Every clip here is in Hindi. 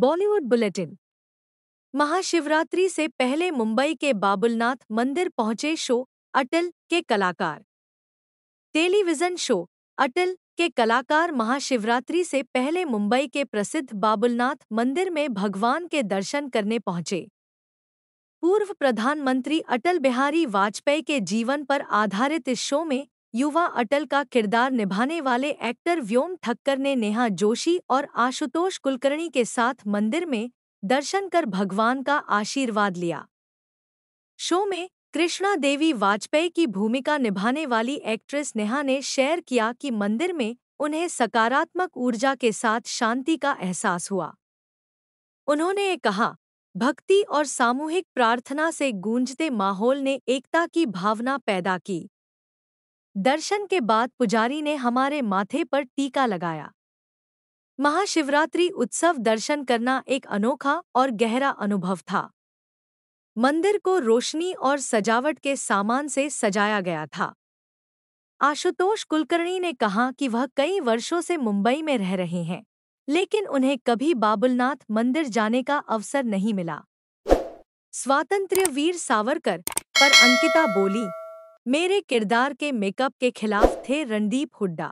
बॉलीवुड बुलेटिन महाशिवरात्रि से पहले मुंबई के बाबुलनाथ मंदिर पहुंचे शो अटल के कलाकार टेलीविजन शो अटल के कलाकार महाशिवरात्रि से पहले मुंबई के प्रसिद्ध बाबुलनाथ मंदिर में भगवान के दर्शन करने पहुंचे पूर्व प्रधानमंत्री अटल बिहारी वाजपेयी के जीवन पर आधारित इस शो में युवा अटल का किरदार निभाने वाले एक्टर व्योम ठक्कर ने नेहा जोशी और आशुतोष कुलकर्णी के साथ मंदिर में दर्शन कर भगवान का आशीर्वाद लिया शो में कृष्णा देवी वाजपेयी की भूमिका निभाने वाली एक्ट्रेस नेहा ने शेयर किया कि मंदिर में उन्हें सकारात्मक ऊर्जा के साथ शांति का एहसास हुआ उन्होंने कहा भक्ति और सामूहिक प्रार्थना से गूंजते माहौल ने एकता की भावना पैदा की दर्शन के बाद पुजारी ने हमारे माथे पर टीका लगाया महाशिवरात्रि उत्सव दर्शन करना एक अनोखा और गहरा अनुभव था मंदिर को रोशनी और सजावट के सामान से सजाया गया था आशुतोष कुलकर्णी ने कहा कि वह कई वर्षों से मुंबई में रह रहे हैं लेकिन उन्हें कभी बाबुलनाथ मंदिर जाने का अवसर नहीं मिला स्वातंत्र्य वीर सावरकर पर अंकिता बोली मेरे किरदार के मेकअप के खिलाफ थे रणदीप हुड्डा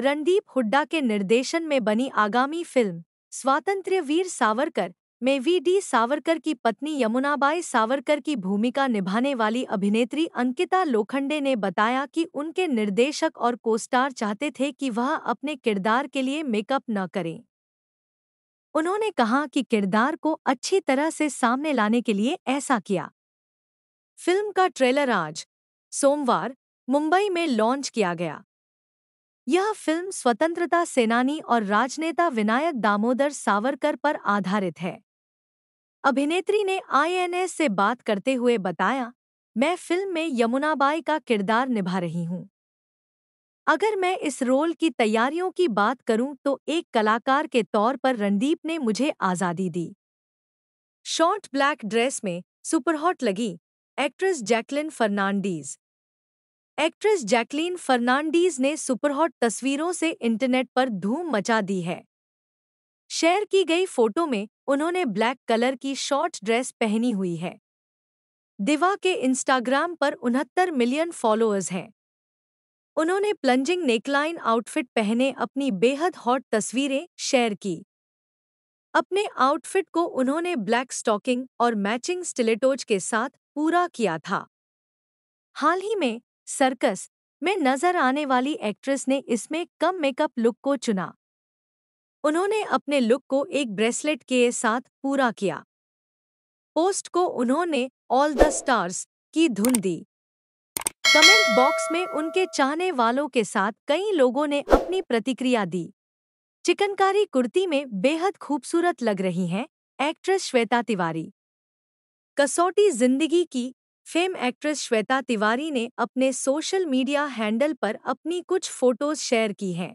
रणदीप हुड्डा के निर्देशन में बनी आगामी फिल्म स्वातंत्र्य वीर सावरकर में वी डी सावरकर की पत्नी यमुनाबाई सावरकर की भूमिका निभाने वाली अभिनेत्री अंकिता लोखंडे ने बताया कि उनके निर्देशक और कोस्टार चाहते थे कि वह अपने किरदार के लिए मेकअप न करें उन्होंने कहा कि किरदार को अच्छी तरह से सामने लाने के लिए ऐसा किया फिल्म का ट्रेलर आज सोमवार मुंबई में लॉन्च किया गया यह फिल्म स्वतंत्रता सेनानी और राजनेता विनायक दामोदर सावरकर पर आधारित है अभिनेत्री ने आईएनएस से बात करते हुए बताया मैं फिल्म में यमुनाबाई का किरदार निभा रही हूं अगर मैं इस रोल की तैयारियों की बात करूं तो एक कलाकार के तौर पर रणदीप ने मुझे आज़ादी दी शॉर्ट ब्लैक ड्रेस में सुपरहॉट लगी actress Jacqueline Fernandez actress Jacqueline Fernandez ने सुपरहॉट तस्वीरों से इंटरनेट पर धूम मचा दी है शेयर की गई फोटो में उन्होंने ब्लैक कलर की शॉर्ट ड्रेस पहनी हुई है दिवा के इंस्टाग्राम पर उनहत्तर मिलियन फॉलोअर्स हैं उन्होंने प्लंजिंग नेकलाइन आउटफिट पहने अपनी बेहद हॉट तस्वीरें शेयर की अपने आउटफिट को उन्होंने ब्लैक स्टॉकिंग और मैचिंग स्टिलेटोज के साथ पूरा किया था हाल ही में सर्कस में नजर आने वाली एक्ट्रेस ने इसमें कम मेकअप लुक को चुना उन्होंने अपने लुक को एक ब्रेसलेट के साथ पूरा किया पोस्ट को उन्होंने ऑल द स्टार्स की धुन दी कमेंट बॉक्स में उनके चाहने वालों के साथ कई लोगों ने अपनी प्रतिक्रिया दी चिकनकारी कुर्ती में बेहद खूबसूरत लग रही हैं एक्ट्रेस श्वेता तिवारी कसौटी जिंदगी की फेम एक्ट्रेस श्वेता तिवारी ने अपने सोशल मीडिया हैंडल पर अपनी कुछ फोटोज शेयर की हैं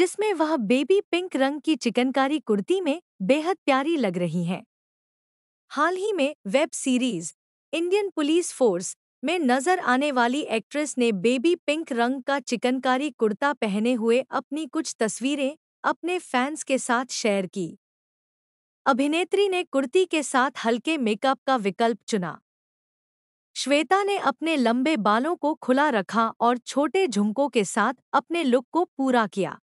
जिसमें वह बेबी पिंक रंग की चिकनकारी कुर्ती में बेहद प्यारी लग रही हैं हाल ही में web series Indian police force में नजर आने वाली एक्ट्रेस ने बेबी पिंक रंग का चिकनकारी कुर्ता पहने हुए अपनी कुछ तस्वीरें अपने फैंस के साथ शेयर की अभिनेत्री ने कुर्ती के साथ हल्के मेकअप का विकल्प चुना श्वेता ने अपने लंबे बालों को खुला रखा और छोटे झुमकों के साथ अपने लुक को पूरा किया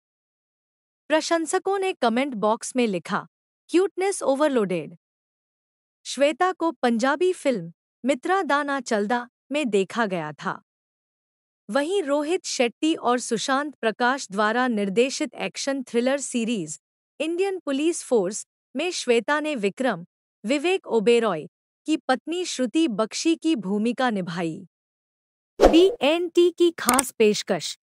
प्रशंसकों ने कमेंट बॉक्स में लिखा क्यूटनेस ओवरलोडेड श्वेता को पंजाबी फिल्म मित्रा दाना चलदा में देखा गया था वहीं रोहित शेट्टी और सुशांत प्रकाश द्वारा निर्देशित action thriller series Indian police force में श्वेता ने विक्रम विवेक ओबेरॉय की पत्नी श्रुति बख्शी की भूमिका निभाई बी एन टी की खास पेशकश